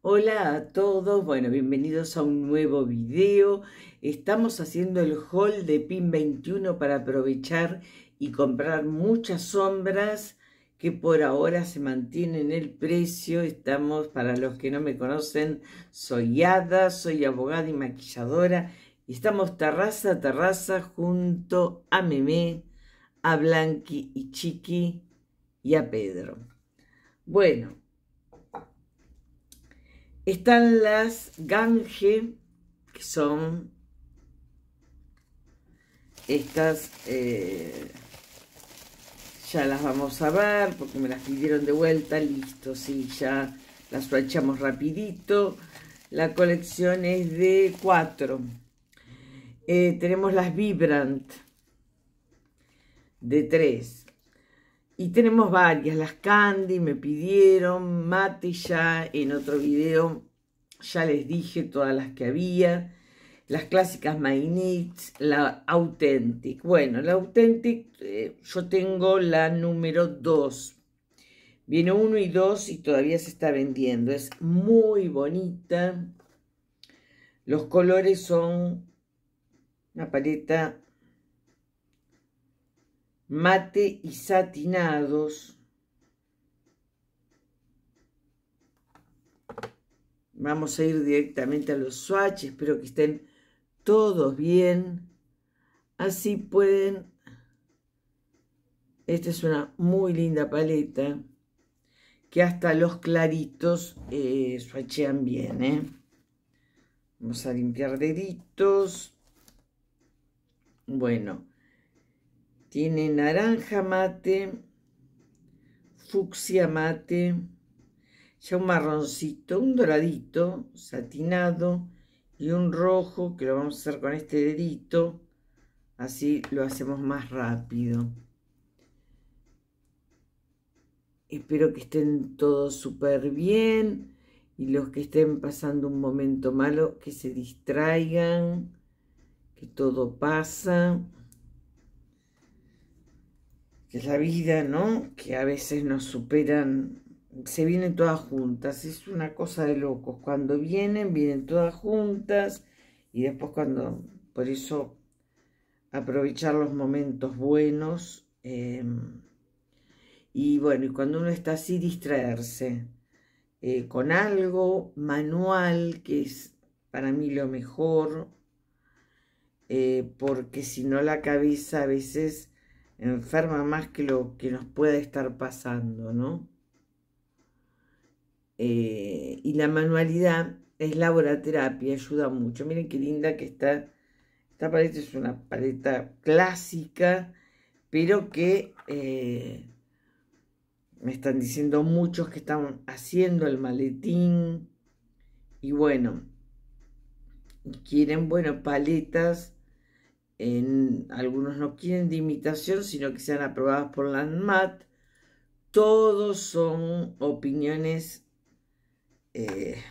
Hola a todos, bueno, bienvenidos a un nuevo video. Estamos haciendo el haul de PIN 21 para aprovechar y comprar muchas sombras que por ahora se mantienen el precio. Estamos, para los que no me conocen, soy Ada, soy abogada y maquilladora. Estamos terraza a terraza junto a Memé, a Blanqui y Chiqui y a Pedro. Bueno, están las Gange, que son estas, eh, ya las vamos a ver porque me las pidieron de vuelta, listo, sí, ya las planchamos rapidito. La colección es de cuatro. Eh, tenemos las Vibrant de tres. Y tenemos varias, las Candy me pidieron, Mate ya en otro video ya les dije todas las que había, las clásicas needs la Authentic. Bueno, la Authentic eh, yo tengo la número 2. Viene 1 y 2 y todavía se está vendiendo. Es muy bonita. Los colores son una paleta mate y satinados. Vamos a ir directamente a los swatches espero que estén todos bien. Así pueden... Esta es una muy linda paleta que hasta los claritos eh, bien. Eh. Vamos a limpiar deditos. Bueno, tiene naranja mate, fucsia mate, ya un marroncito, un doradito, satinado y un rojo que lo vamos a hacer con este dedito, así lo hacemos más rápido. Espero que estén todos súper bien y los que estén pasando un momento malo, que se distraigan, que todo pasa que la vida, ¿no? Que a veces nos superan, se vienen todas juntas, es una cosa de locos. Cuando vienen, vienen todas juntas y después cuando, por eso, aprovechar los momentos buenos. Eh, y bueno, y cuando uno está así, distraerse eh, con algo manual, que es para mí lo mejor, eh, porque si no la cabeza a veces enferma más que lo que nos puede estar pasando, ¿no? Eh, y la manualidad es laboraterapia, ayuda mucho. Miren qué linda que está. Esta paleta es una paleta clásica, pero que eh, me están diciendo muchos que están haciendo el maletín. Y bueno, quieren, bueno, paletas algunos no quieren de imitación, sino que sean aprobadas por la ANMAT. Todos son opiniones eh,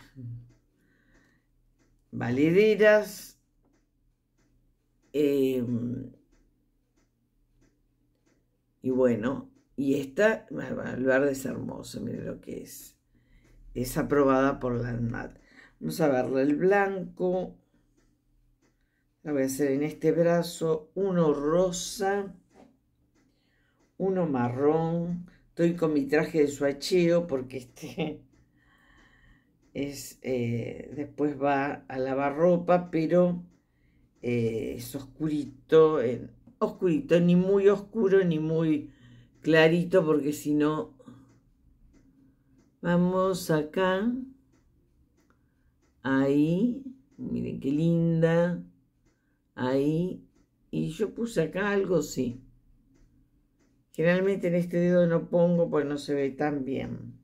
em, y bueno, y esta, el verde es hermoso, miren lo que es. Es aprobada por la ANMAT. Vamos a verle el blanco. La voy a hacer en este brazo, uno rosa, uno marrón. Estoy con mi traje de suacheo porque este es, eh, después va a lavar ropa, pero eh, es oscurito, oscurito, ni muy oscuro ni muy clarito porque si no, vamos acá, ahí, miren qué linda ahí y yo puse acá algo sí. Generalmente en este dedo no pongo porque no se ve tan bien.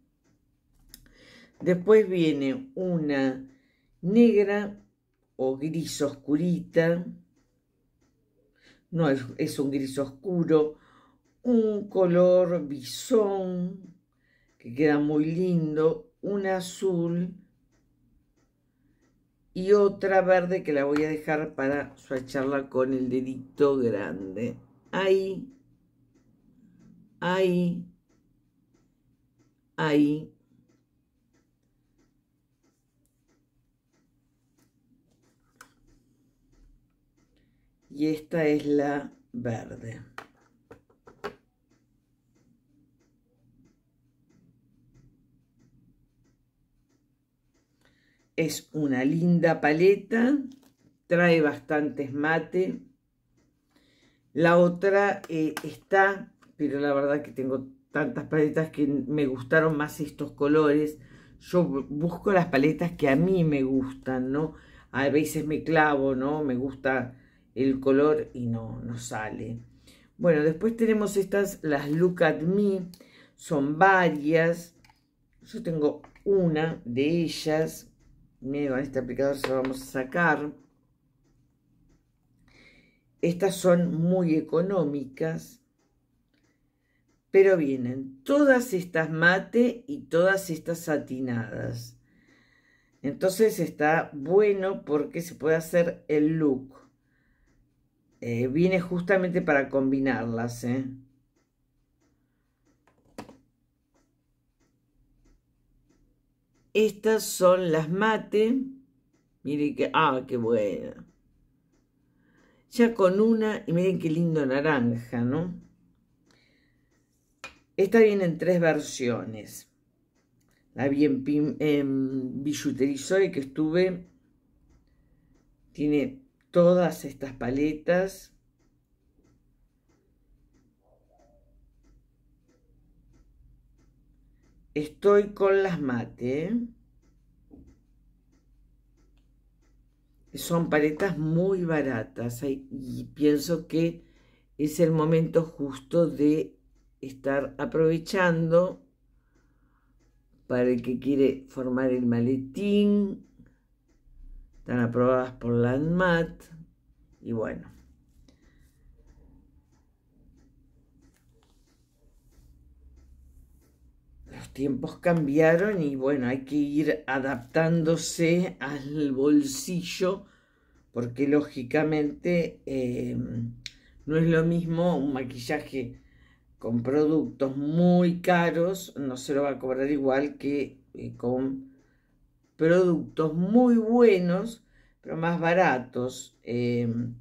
Después viene una negra o gris oscurita. No, es, es un gris oscuro. Un color bisón que queda muy lindo. Un azul y otra verde que la voy a dejar para suacharla con el dedito grande. Ahí, ahí, ahí. Y esta es la verde. Es una linda paleta, trae bastantes mate. La otra eh, está, pero la verdad que tengo tantas paletas que me gustaron más estos colores. Yo busco las paletas que a mí me gustan, ¿no? A veces me clavo, ¿no? Me gusta el color y no, no sale. Bueno, después tenemos estas, las Look At Me. Son varias. Yo tengo una de ellas miren este aplicador se lo vamos a sacar estas son muy económicas pero vienen todas estas mate y todas estas satinadas entonces está bueno porque se puede hacer el look eh, viene justamente para combinarlas ¿eh? Estas son las mate. Miren que, ah, qué buena. Ya con una, y miren qué lindo naranja, ¿no? Esta viene en tres versiones. La bien, en, en que estuve. Tiene todas estas paletas. Estoy con las mate. ¿eh? Son paletas muy baratas y pienso que es el momento justo de estar aprovechando para el que quiere formar el maletín. Están aprobadas por la mat y bueno. tiempos cambiaron y bueno, hay que ir adaptándose al bolsillo porque lógicamente em, no es lo mismo un maquillaje con productos muy caros, no se lo va a cobrar igual que eh, con productos muy buenos, pero más baratos. Em,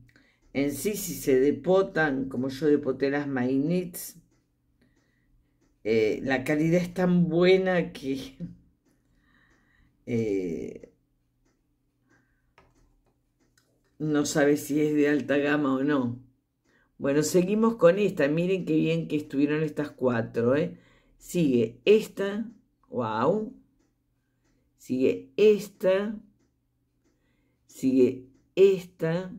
en sí, si se depotan, como yo depoté las Mainits, eh, la calidad es tan buena que eh, no sabe si es de alta gama o no. Bueno, seguimos con esta. Miren qué bien que estuvieron estas cuatro. ¿eh? Sigue esta. Wow. Sigue esta. Sigue esta.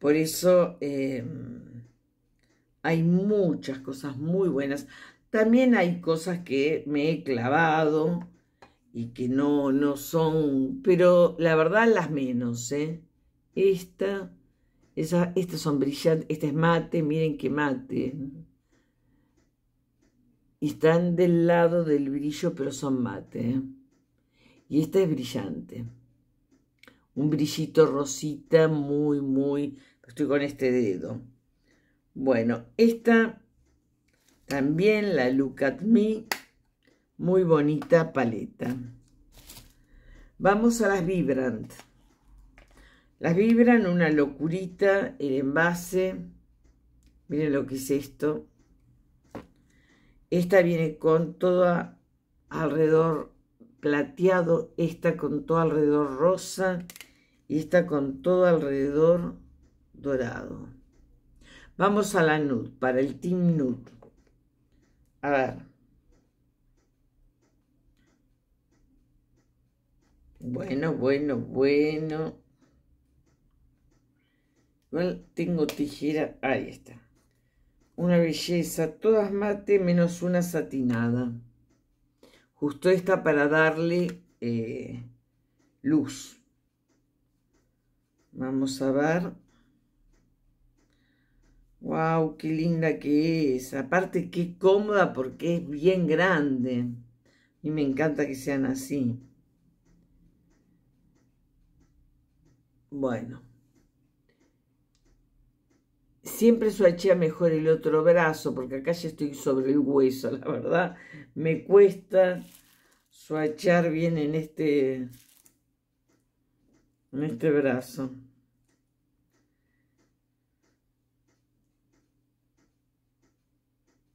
Por eso em, hay muchas cosas muy buenas. También hay cosas que me he clavado y que no, no son, pero la verdad las menos, ¿eh? Esta, esa, estas son brillantes, esta es mate, miren qué mate. están del lado del brillo, pero son mate. ¿eh? Y esta es brillante. Un brillito rosita muy, muy Estoy con este dedo. Bueno, esta también la Look at Me. Muy bonita paleta. Vamos a las Vibrant. Las Vibrant, una locurita. El envase. Miren lo que es esto. Esta viene con todo alrededor plateado. Esta con todo alrededor rosa. Y esta con todo alrededor dorado. Vamos a la nude, para el team nude. A ver. Bueno, bueno, bueno. Igual tengo tijera. Ahí está. Una belleza. Todas mate menos una satinada. Justo esta para darle eh, luz. Vamos a ver. Wow, qué linda que es. Aparte, qué cómoda porque es bien grande. Y me encanta que sean así. Bueno. Siempre suachea mejor el otro brazo, porque acá ya estoy sobre el hueso, la verdad. Me cuesta suachar bien en este, en este brazo.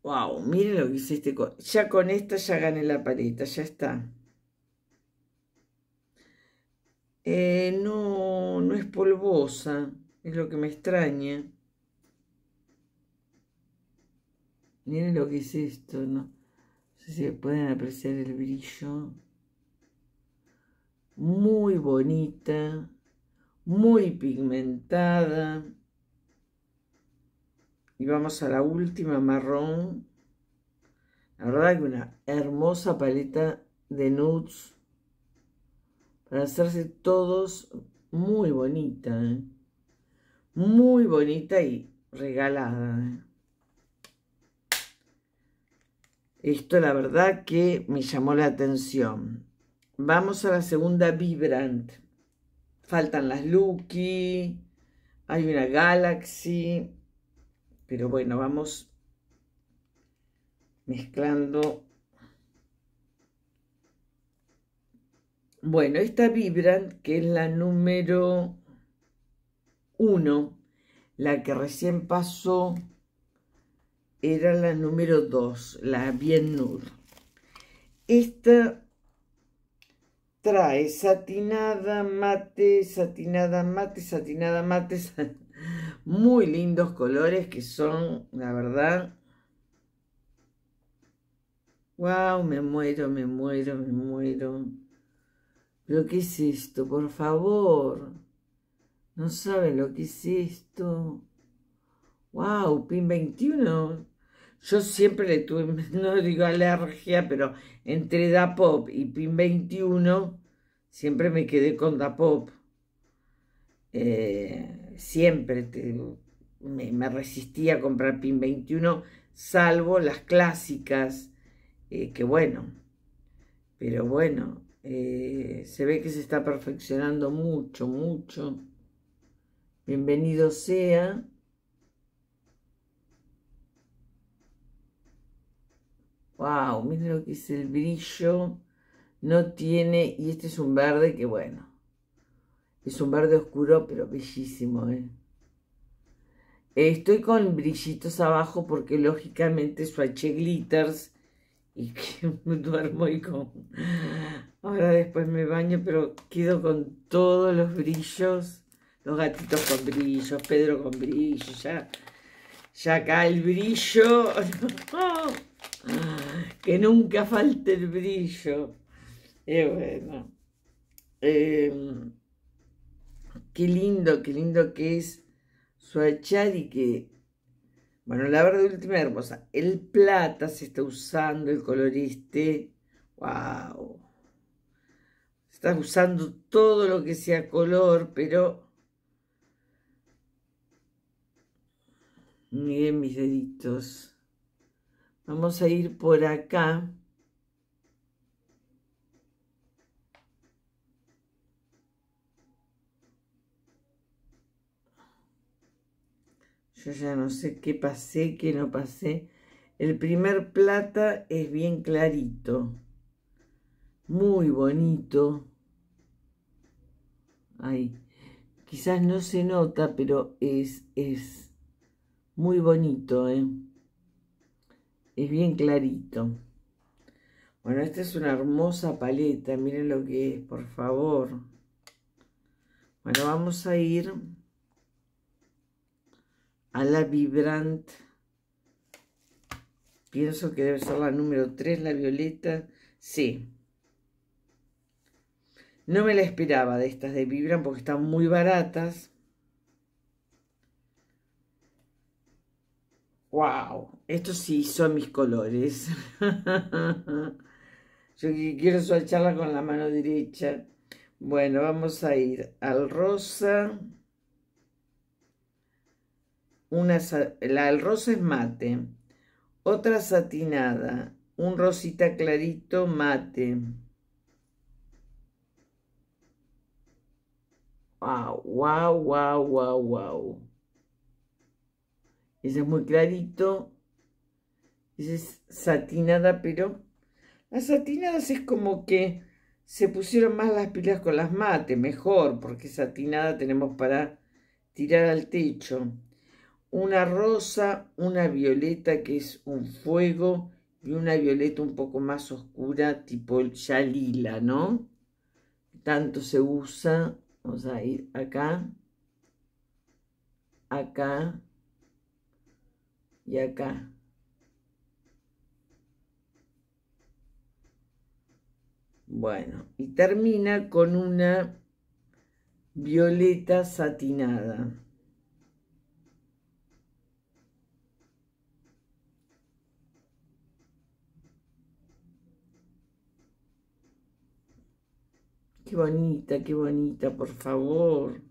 Wow, miren lo que hiciste. Ya con esta ya gané la paleta, ya está. Eh, no, es polvosa, es lo que me extraña. Miren lo que es esto, ¿no? No sé si pueden apreciar el brillo. Muy bonita, muy pigmentada. Y vamos a la última marrón. La verdad que una hermosa paleta de nudes para hacerse todos muy bonita. ¿eh? Muy bonita y regalada. ¿eh? Esto la verdad que me llamó la atención. Vamos a la segunda Vibrant. Faltan las Lucky, hay una Galaxy, pero bueno, vamos mezclando. Bueno, esta Vibrant, que es la número 1, la que recién pasó, era la número 2, la Bien Nur. Esta trae satinada, mate, satinada, mate, satinada, mate, satinada muy lindos colores que son, la verdad. ¡Wow! Me muero, me muero, me muero. ¿Pero qué es esto? Por favor. No saben lo que es esto. ¡Wow! Pin 21. Yo siempre le tuve, no digo alergia, pero entre da pop y Pin 21 siempre me quedé con da Eh, siempre me, resistía a comprar PIN 21, salvo las clásicas, eh, que bueno, pero bueno, eh, se ve que se está perfeccionando mucho, mucho. Bienvenido sea. Wow, miren lo que es el brillo. No tiene, y este es un verde que bueno, es un verde oscuro, pero bellísimo, ¿eh? Estoy con brillitos abajo porque lógicamente suaché glitters y que me duermo y con... Ahora después me baño, pero quedo con todos los brillos. Los gatitos con brillos, Pedro con brillos, ya... Ya acá el brillo... que nunca falte el brillo. Es bueno. Eh, Qué lindo, qué lindo que es y que... Bueno, la verdad última hermosa. El plata se está usando, el color este. ¡Wow! Está usando todo lo que sea color, pero... Miren mis deditos. Vamos a ir por acá. Yo ya no sé qué pasé, qué no pasé. El primer plata es bien clarito. Muy bonito. Ahí. Quizás no se nota, pero es, es muy bonito, ¿eh? Es bien clarito. Bueno, esta es una hermosa paleta. Miren lo que es, por favor. Bueno, vamos a ir a la Vibrant. Pienso que debe ser la número 3, la Violeta. Sí. No me la esperaba de estas de Vibrant porque están muy baratas. ¡Wow! Estos sí son mis colores. Yo quiero soltarla con la mano derecha. Bueno, vamos a ir al rosa una, el rosa es mate, otra satinada, un rosita clarito mate. Wow, wow, wow, wow, wow. Ese es muy clarito. es satinada, pero las satinadas es como que se pusieron más las pilas con las mate, mejor, porque satinada tenemos para tirar al techo una rosa, una violeta que es un fuego y una violeta un poco más oscura, tipo el lila, ¿no? Tanto se usa, vamos a ir acá, acá y acá. Bueno, y termina con una violeta satinada. Qué bonita, qué bonita, por favor.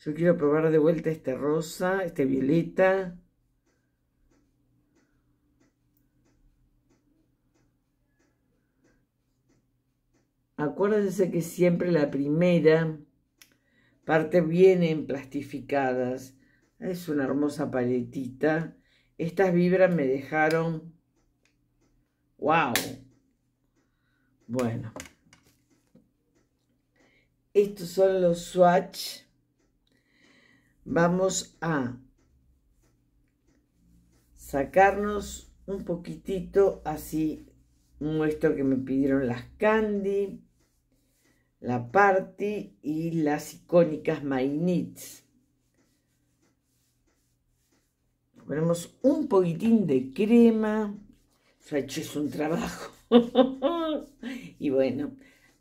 Yo quiero probar de vuelta este rosa, este violeta. Acuérdense que siempre la primera parte vienen plastificadas. Es una hermosa paletita. Estas vibras me dejaron... ¡Wow! Bueno. Estos son los swatch. Vamos a sacarnos un poquitito así muestro que me pidieron las candy, la party y las icónicas my Needs. Ponemos un poquitín de crema. O hecho es un trabajo. y bueno,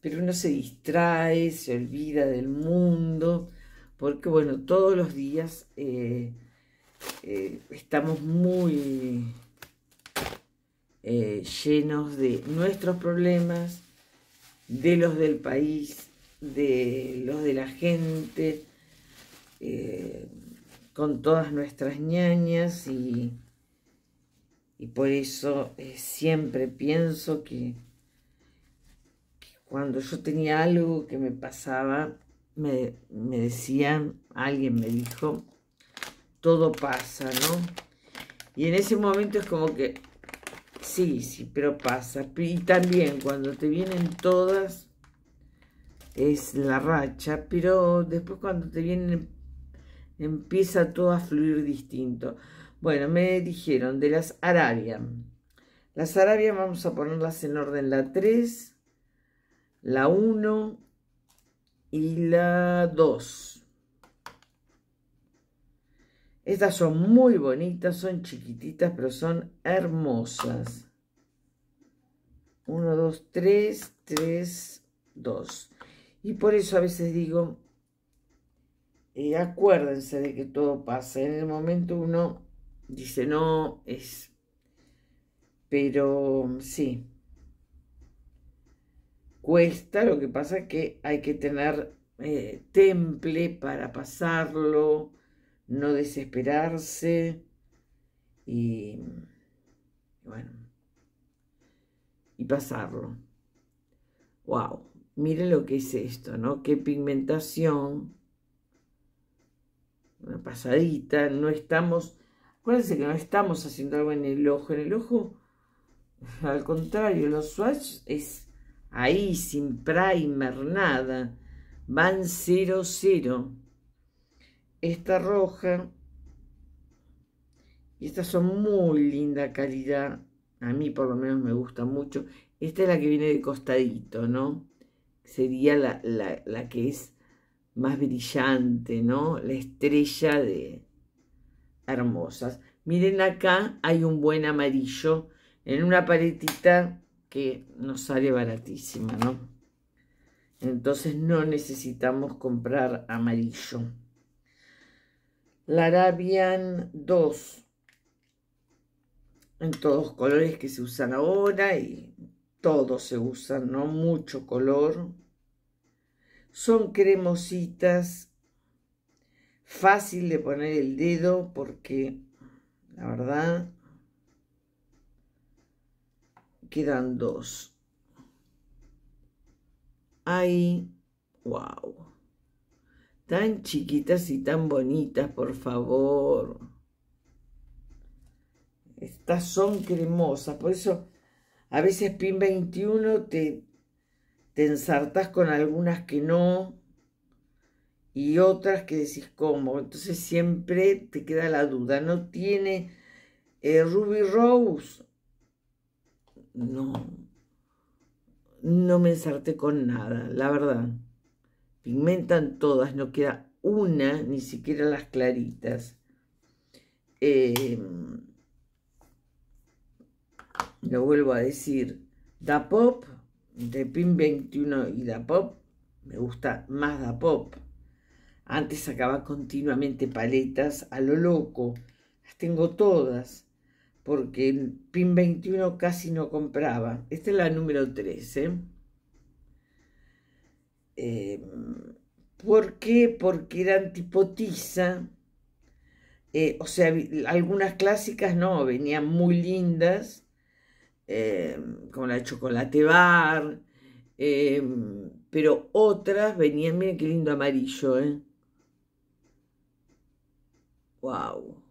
pero uno se distrae, se olvida del mundo, porque bueno, todos los días eh, eh, estamos muy eh, llenos de nuestros problemas, de los del país, de los de la gente, con todas nuestras ñañas y por eso siempre pienso que cuando yo tenía algo que me pasaba, me, decían, alguien me dijo, todo pasa, ¿no? Y en ese momento es como que, sí, sí, pero pasa. Y también cuando te vienen todas, es la racha, pero después cuando te vienen, empieza todo a fluir distinto. Bueno, me dijeron de las Arabian. Las Arabian vamos a ponerlas en orden la 3, la 1 y la 2. Estas son muy bonitas, son chiquititas, pero son hermosas. 1, 2, 3, 3, 2. Y por eso a veces digo, eh, acuérdense de que todo pasa. En el momento uno dice, no, es... Pero sí, cuesta, lo que pasa es que hay que tener eh, temple para pasarlo, no desesperarse y bueno, y pasarlo. ¡Wow! Miren lo que es esto, ¿no? Qué pigmentación. Una pasadita, no estamos... Acuérdense que no estamos haciendo algo en el ojo. En el ojo, al contrario, los swatches es ahí sin primer, nada, van 0-0. Esta roja, y estas son muy linda calidad, a mí por lo menos me gusta mucho. Esta es la que viene de costadito, ¿no? Sería la, la que es más brillante, ¿no? La estrella de hermosas. Miren acá, hay un buen amarillo en una paletita que nos sale baratísima, ¿no? Entonces no necesitamos comprar amarillo. La Arabian 2, en todos los colores que se usan ahora y todos se usan, no mucho color. Son cremositas, fácil de poner el dedo porque la verdad quedan dos. Ahí, wow. Tan chiquitas y tan bonitas, por favor. Estas son cremosas, por eso a veces PIN 21 te, te ensartás con algunas que no y otras que decís cómo. Entonces siempre te queda la duda. No tiene eh, Ruby Rose, no, no me ensarté con nada, la verdad. Pigmentan todas, no queda una, ni siquiera las claritas. Em, lo vuelvo a decir, Da Pop, de Pin 21 y Da Pop, me gusta más Da Pop. Antes sacaba continuamente paletas a lo loco, las tengo todas porque el PIN 21 casi no compraba. Esta es la número 13. ¿eh? Em, ¿Por qué? Porque era tipo eh, o sea, algunas clásicas no, venían muy lindas, em, como la de Chocolate Bar, em, pero otras venían, miren qué lindo amarillo, ¿eh? ¡Wow!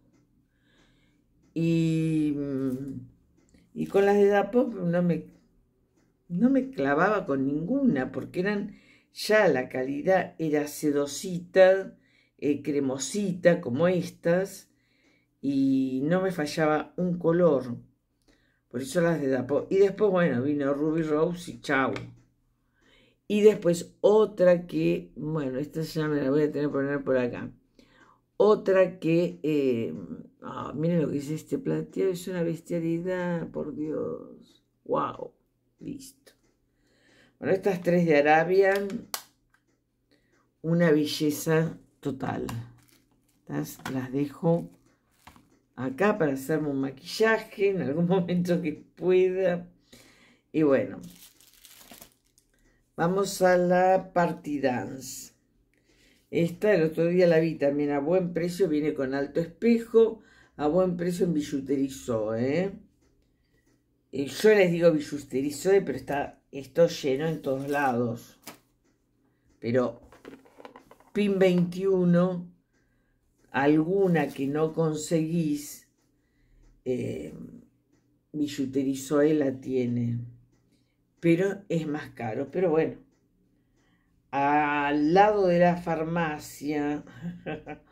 Y, y con las de Dapop no me, no me clavaba con ninguna, porque eran ya la calidad era sedosita, eh, cremosita como estas, y no me fallaba un color. Por eso las de Dapo. Y después, bueno, vino Ruby Rose y chau. Y después otra que, bueno, esta ya me la voy a tener que poner por acá. Otra que, eh, ah, miren lo que dice este plateado, es una bestialidad, por Dios. ¡Wow! Listo. Bueno, estas tres de Arabia, una belleza total. Estas las dejo acá para hacerme un maquillaje en algún momento que pueda. Y bueno, vamos a la dance esta el otro día la vi también a buen precio, viene con alto espejo, a buen precio en bijuterizo, ¿eh? Y yo les digo bijuterizo, pero está esto lleno en todos lados. Pero PIN 21, alguna que no conseguís, eh, la tiene. Pero es más caro, pero bueno al lado de la farmacia,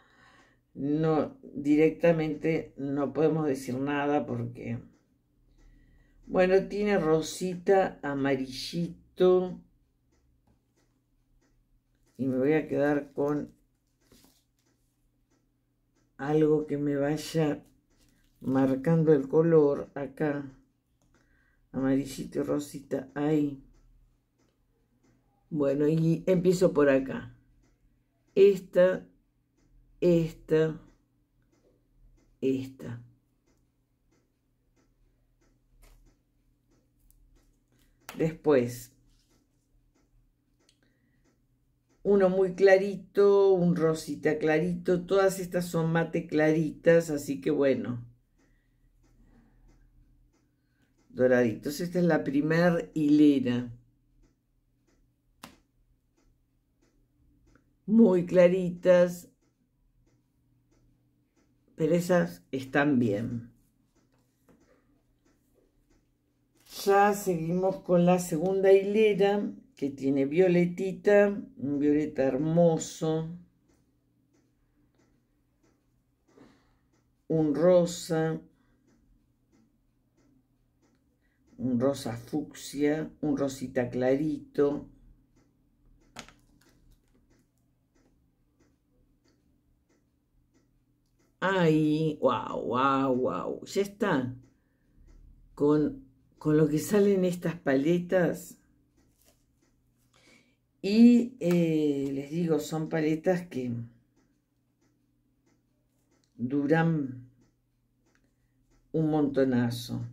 no, directamente no podemos decir nada porque, bueno, tiene rosita, amarillito, y me voy a quedar con algo que me vaya marcando el color acá amarillito rosita ahí bueno, y empiezo por acá. Esta, esta, esta. Después, uno muy clarito, un rosita clarito, todas estas son mate claritas, así que bueno. Doraditos, esta es la primera hilera. muy claritas, pero esas están bien. Ya seguimos con la segunda hilera que tiene violetita, un violeta hermoso, un rosa, un rosa fucsia, un rosita clarito, ¡Ay! wow, wow, wow. Ya está. Con, lo que salen estas paletas. Y eh, les digo, son paletas que duran un montonazo.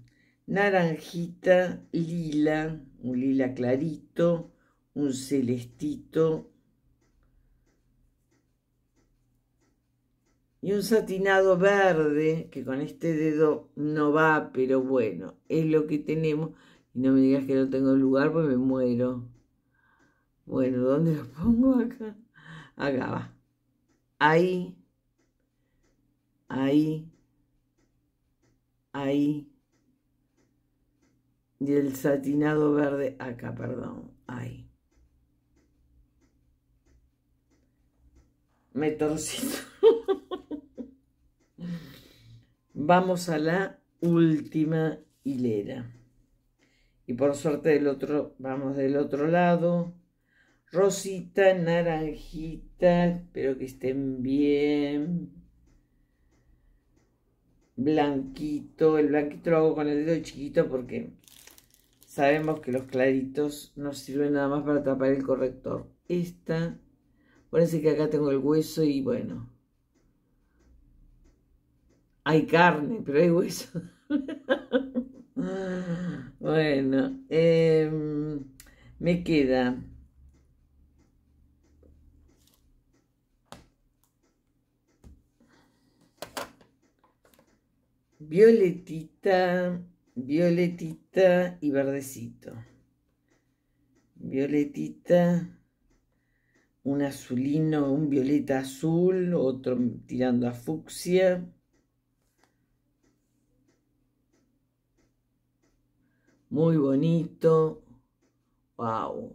Naranjita, lila, un lila clarito, un celestito, y un satinado verde, que con este dedo no va, pero bueno, es lo que tenemos. Y no me digas que no tengo lugar, pues me muero. Bueno, ¿dónde lo pongo acá? Acá va. Ahí. Ahí. Ahí. Y el satinado verde acá, perdón. Ahí. Me torcito. Vamos a la última hilera. Y por suerte del otro, vamos del otro lado. Rosita, naranjita, espero que estén bien. Blanquito, el blanquito lo hago con el dedo chiquito porque sabemos que los claritos No sirven nada más para tapar el corrector. Esta, parece que acá tengo el hueso y bueno, hay carne, pero hay hueso. bueno, em, me queda. Violetita, violetita y verdecito. Violetita, un azulino, un violeta azul, otro tirando a fucsia Muy bonito. Wow.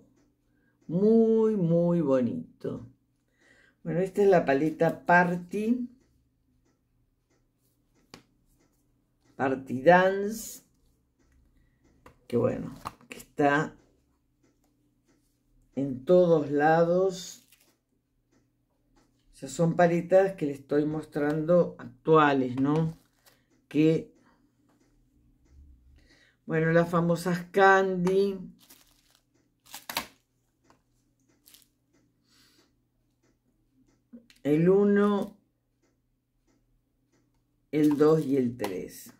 Muy, muy bonito. Bueno, esta es la paleta Party. Party Dance. Que bueno, que está en todos lados. O sea, son paletas que le estoy mostrando actuales, ¿no? Que bueno, las famosas Candy. El 1, el 2 y el 3.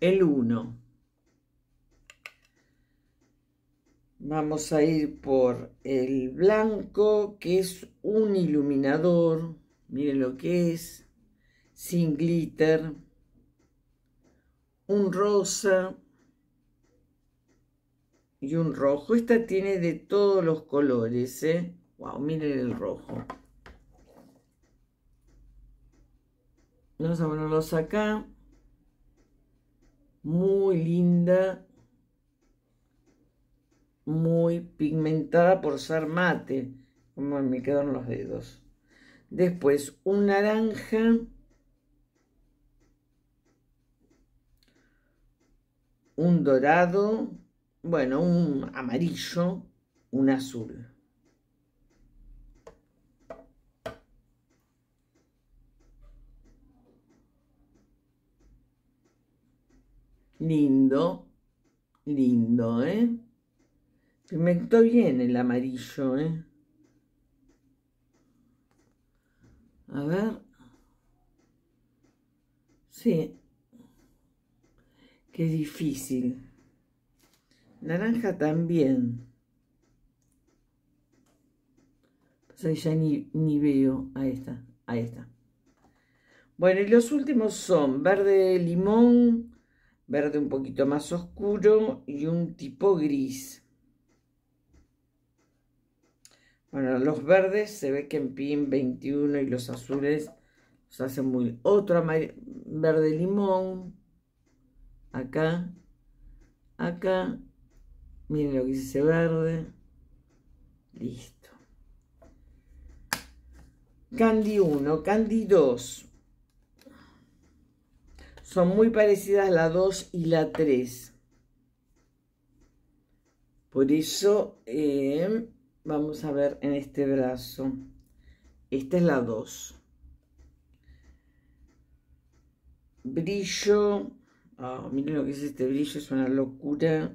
El 1. Vamos a ir por el blanco, que es un iluminador. Miren lo que es. Sin glitter. Un rosa. Y un rojo. Esta tiene de todos los colores, ¿eh? Wow, miren el rojo. Vamos a ponerlos acá. Muy linda. Muy pigmentada por ser mate. Como me quedaron los dedos. Después un naranja. Un dorado. Bueno, un amarillo. Un azul. Lindo, lindo, ¿eh? Pigmentó bien el amarillo, ¿eh? A ver. Sí. Qué difícil. Naranja también. Pues ahí ya ni, veo. Ahí está, ahí está. Bueno, y los últimos son verde limón, verde un poquito más oscuro y un tipo gris. Bueno, los verdes se ve que en pin 21 y los azules se hacen muy... Otro verde limón. Acá. Acá. Miren lo que dice verde. Listo. Candy 1, Candy 2. Son muy parecidas la 2 y la 3. Por eso... Eh, Vamos a ver en este brazo. Esta es la 2. Brillo. Ah, miren lo que es este brillo, es una locura.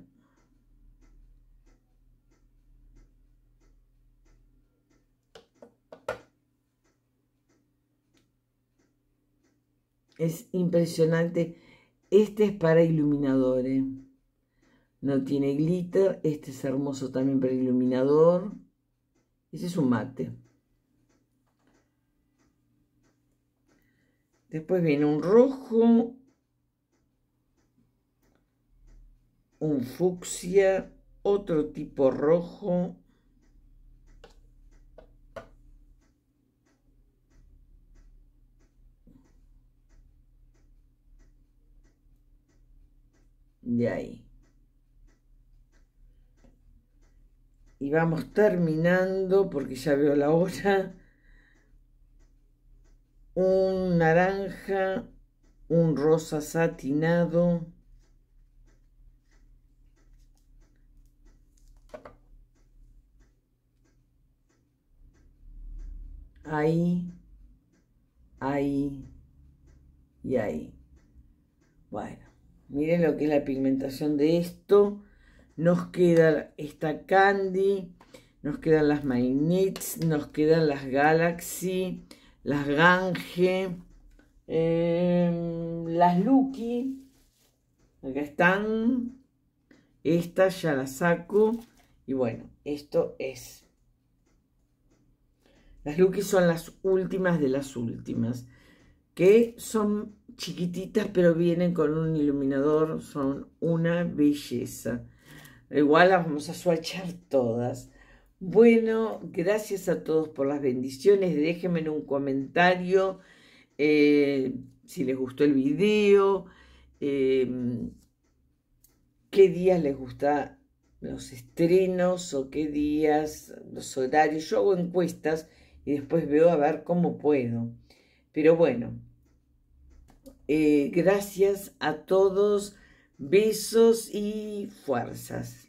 Es impresionante. Este es para iluminadores. ¿eh? No tiene glitter. Este es hermoso también para iluminador. Ese es un mate. Después viene un rojo, un fucsia, otro tipo rojo. De ahí. y vamos terminando porque ya veo la hora. Un naranja, un rosa satinado. Ahí, ahí y ahí. Bueno, miren lo que es la pigmentación de esto nos queda esta Candy, nos quedan las Magnets, nos quedan las Galaxy, las Gange, em, las Lucky, acá están, esta ya la saco, y bueno, esto es. Las Lucky son las últimas de las últimas, que son chiquititas pero vienen con un iluminador, son una belleza. Igual las vamos a swatchar todas. Bueno, gracias a todos por las bendiciones. Déjenme en un comentario eh, si les gustó el video, em, qué días les gusta los estrenos o qué días, los horarios. Yo hago encuestas y después veo a ver cómo puedo. Pero bueno, eh, gracias a todos. Besos y fuerzas.